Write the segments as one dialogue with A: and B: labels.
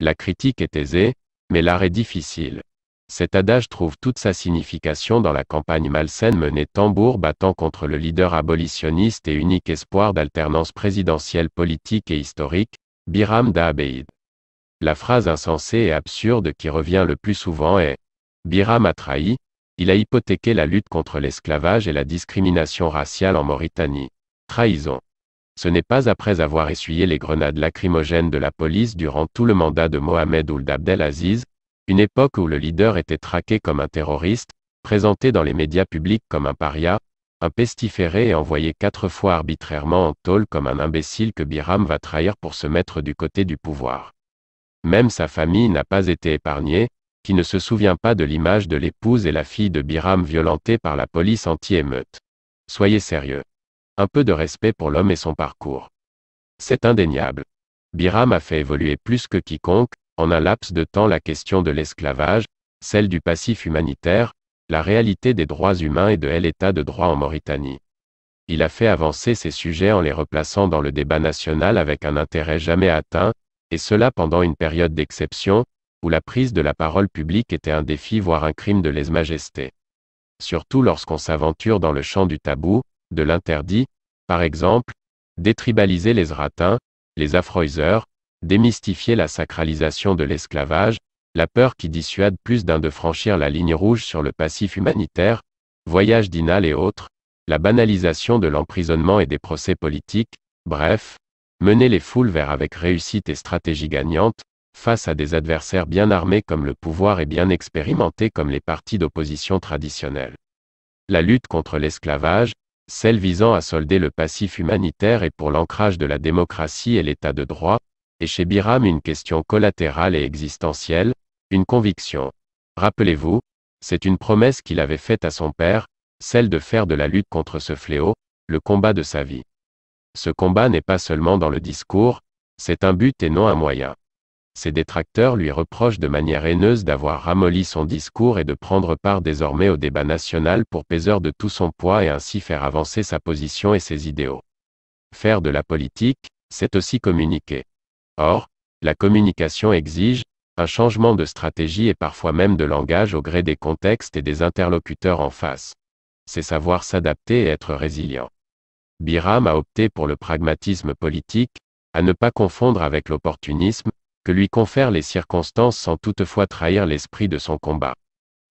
A: La critique est aisée, mais l'art est difficile. Cet adage trouve toute sa signification dans la campagne malsaine menée tambour battant contre le leader abolitionniste et unique espoir d'alternance présidentielle politique et historique, Biram Daabeid. La phrase insensée et absurde qui revient le plus souvent est Biram a trahi, il a hypothéqué la lutte contre l'esclavage et la discrimination raciale en Mauritanie. Trahison. Ce n'est pas après avoir essuyé les grenades lacrymogènes de la police durant tout le mandat de Mohamed Ould Aziz, une époque où le leader était traqué comme un terroriste, présenté dans les médias publics comme un paria, un pestiféré et envoyé quatre fois arbitrairement en tôle comme un imbécile que Biram va trahir pour se mettre du côté du pouvoir. Même sa famille n'a pas été épargnée, qui ne se souvient pas de l'image de l'épouse et la fille de Biram violentée par la police anti-émeute. Soyez sérieux. Un peu de respect pour l'homme et son parcours. C'est indéniable. Biram a fait évoluer plus que quiconque, en un laps de temps la question de l'esclavage, celle du passif humanitaire, la réalité des droits humains et de l'état de droit en Mauritanie. Il a fait avancer ces sujets en les replaçant dans le débat national avec un intérêt jamais atteint, et cela pendant une période d'exception, où la prise de la parole publique était un défi voire un crime de lèse-majesté. Surtout lorsqu'on s'aventure dans le champ du tabou, de l'interdit, par exemple, détribaliser les ratins, les affreuseurs, démystifier la sacralisation de l'esclavage, la peur qui dissuade plus d'un de franchir la ligne rouge sur le passif humanitaire, voyage d'Inal et autres, la banalisation de l'emprisonnement et des procès politiques, bref, mener les foules vers avec réussite et stratégie gagnante, face à des adversaires bien armés comme le pouvoir et bien expérimentés comme les partis d'opposition traditionnels. La lutte contre l'esclavage, celle visant à solder le passif humanitaire et pour l'ancrage de la démocratie et l'état de droit, est chez Biram une question collatérale et existentielle, une conviction. Rappelez-vous, c'est une promesse qu'il avait faite à son père, celle de faire de la lutte contre ce fléau, le combat de sa vie. Ce combat n'est pas seulement dans le discours, c'est un but et non un moyen ses détracteurs lui reprochent de manière haineuse d'avoir ramolli son discours et de prendre part désormais au débat national pour peseur de tout son poids et ainsi faire avancer sa position et ses idéaux. Faire de la politique, c'est aussi communiquer. Or, la communication exige, un changement de stratégie et parfois même de langage au gré des contextes et des interlocuteurs en face. C'est savoir s'adapter et être résilient. Biram a opté pour le pragmatisme politique, à ne pas confondre avec l'opportunisme, lui confèrent les circonstances sans toutefois trahir l'esprit de son combat.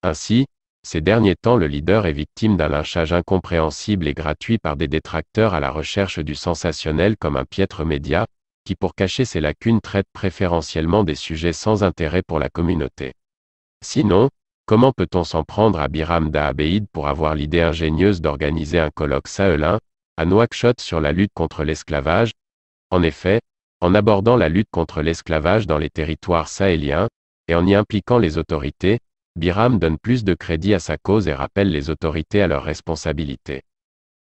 A: Ainsi, ces derniers temps le leader est victime d'un lynchage incompréhensible et gratuit par des détracteurs à la recherche du sensationnel comme un piètre média, qui pour cacher ses lacunes traite préférentiellement des sujets sans intérêt pour la communauté. Sinon, comment peut-on s'en prendre à Biram Daabeid pour avoir l'idée ingénieuse d'organiser un colloque sahelin, à Nouakchott sur la lutte contre l'esclavage En effet, en abordant la lutte contre l'esclavage dans les territoires sahéliens, et en y impliquant les autorités, Biram donne plus de crédit à sa cause et rappelle les autorités à leurs responsabilités.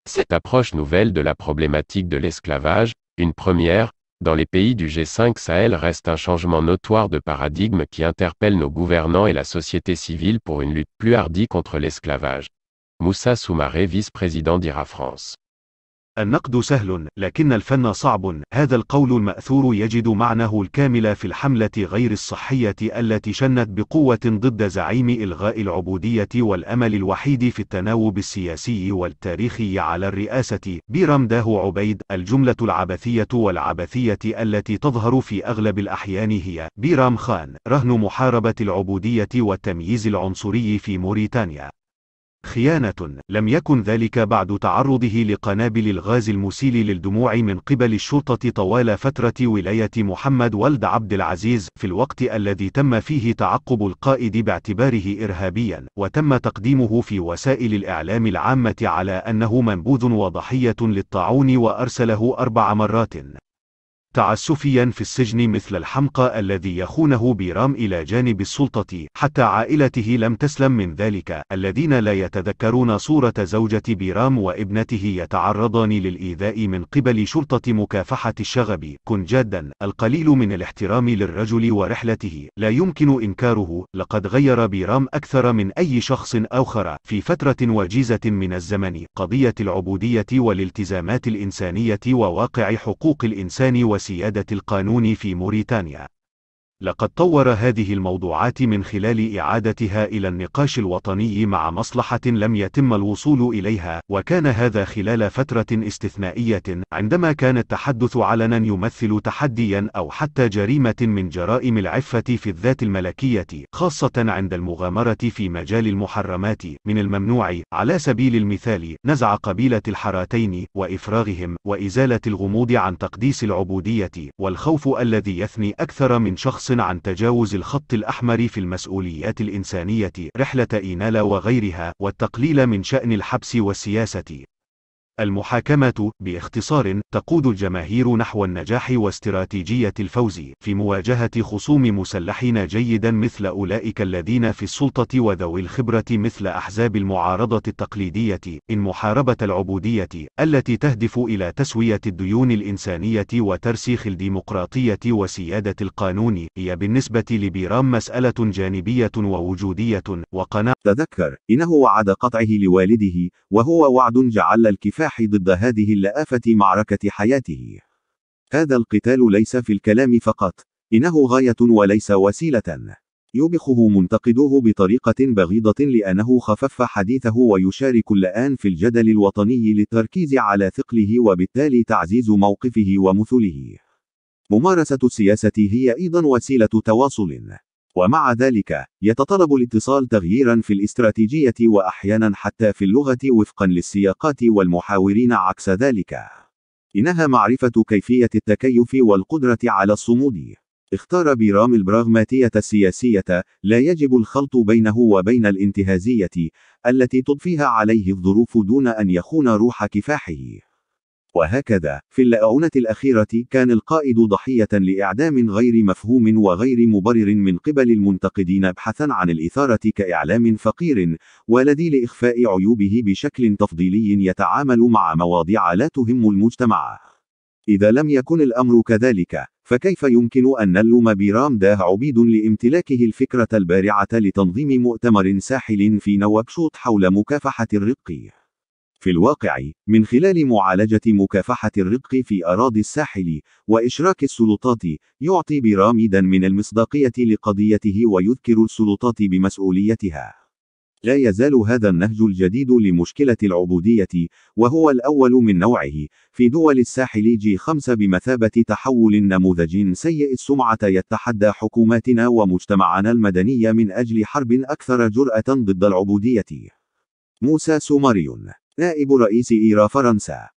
A: Cette approche nouvelle de la problématique de l'esclavage, une première, dans les pays du G5 Sahel reste un changement notoire de paradigme qui interpelle nos gouvernants et la société civile pour une lutte plus hardie contre l'esclavage. Moussa Soumaré, vice-président d'IRA France.
B: النقد سهل لكن الفن صعب هذا القول المأثور يجد معناه الكامل في الحملة غير الصحية التي شنت بقوة ضد زعيم إلغاء العبودية والأمل الوحيد في التناوب السياسي والتاريخي على الرئاسة برمداه عبيد الجملة العبثية والعبثية التي تظهر في أغلب الأحيان هي برام خان رهن محاربة العبودية والتمييز العنصري في موريتانيا خيانة لم يكن ذلك بعد تعرضه لقنابل الغاز المسيل للدموع من قبل الشرطة طوال فترة ولاية محمد ولد عبد العزيز في الوقت الذي تم فيه تعقب القائد باعتباره إرهابيا وتم تقديمه في وسائل الإعلام العامة على أنه منبوذ وضحية للطاعون وأرسله أربع مرات تعسفيا في السجن مثل الحمقى الذي يخونه بيرام إلى جانب السلطة حتى عائلته لم تسلم من ذلك الذين لا يتذكرون صورة زوجة بيرام وابنته يتعرضان للإيذاء من قبل شرطة مكافحة الشغب كن جادا القليل من الاحترام للرجل ورحلته لا يمكن إنكاره لقد غير بيرام أكثر من أي شخص آخر في فترة وجيزة من الزمن قضية العبودية والالتزامات الإنسانية وواقع حقوق الإنسان وسيادة القانون في موريتانيا لقد طور هذه الموضوعات من خلال إعادتها إلى النقاش الوطني مع مصلحة لم يتم الوصول إليها، وكان هذا خلال فترة استثنائية، عندما كان التحدث علنا يمثل تحديًا أو حتى جريمة من جرائم العفة في الذات الملكية، خاصة عند المغامرة في مجال المحرمات، من الممنوع، على سبيل المثال، نزع قبيلة الحراتين، وإفراغهم، وإزالة الغموض عن تقديس العبودية، والخوف الذي يثني أكثر من شخص عن تجاوز الخط الأحمر في المسؤوليات الإنسانية رحلة إينالا وغيرها والتقليل من شأن الحبس والسياسة المحاكمة باختصار تقود الجماهير نحو النجاح واستراتيجية الفوز في مواجهة خصوم مسلحين جيدا مثل أولئك الذين في السلطة وذوي الخبرة مثل أحزاب المعارضة التقليدية إن محاربة العبودية التي تهدف إلى تسوية الديون الإنسانية وترسيخ الديمقراطية وسيادة القانون هي بالنسبة لبيرام مسألة جانبية
C: ووجودية وقناعة تذكر إنه وعد قطعه لوالده وهو وعد جعل الكفاح السلاح ضد هذه اللآفة معركة حياته. هذا القتال ليس في الكلام فقط، إنه غاية وليس وسيلة. يوبخه منتقدوه بطريقة بغيضة لأنه خفف حديثه ويشارك الآن في الجدل الوطني للتركيز على ثقله وبالتالي تعزيز موقفه ومثله. ممارسة السياسة هي أيضا وسيلة تواصل. ومع ذلك يتطلب الاتصال تغييرا في الاستراتيجية وأحيانا حتى في اللغة وفقا للسياقات والمحاورين عكس ذلك إنها معرفة كيفية التكيف والقدرة على الصمود اختار بيرام البراغماتية السياسية لا يجب الخلط بينه وبين الانتهازية التي تضفيها عليه الظروف دون أن يخون روح كفاحه وهكذا في الآونة الأخيرة كان القائد ضحية لإعدام غير مفهوم وغير مبرر من قبل المنتقدين بحثا عن الإثارة كإعلام فقير والذي لإخفاء عيوبه بشكل تفضيلي يتعامل مع مواضيع لا تهم المجتمع إذا لم يكن الأمر كذلك فكيف يمكن أن نلوم بيرام داه عبيد لامتلاكه الفكرة البارعة لتنظيم مؤتمر ساحل في نواكشوط حول مكافحة الرق في الواقع من خلال معالجة مكافحة الرق في أراضي الساحل وإشراك السلطات يعطي برامدا من المصداقية لقضيته ويذكر السلطات بمسؤوليتها لا يزال هذا النهج الجديد لمشكلة العبودية وهو الأول من نوعه في دول الساحل جي 5 بمثابة تحول نموذج سيء السمعة يتحدى حكوماتنا ومجتمعنا المدني من أجل حرب أكثر جرأة ضد العبودية موسى سوماريون نائب رئيس إيرا فرنسا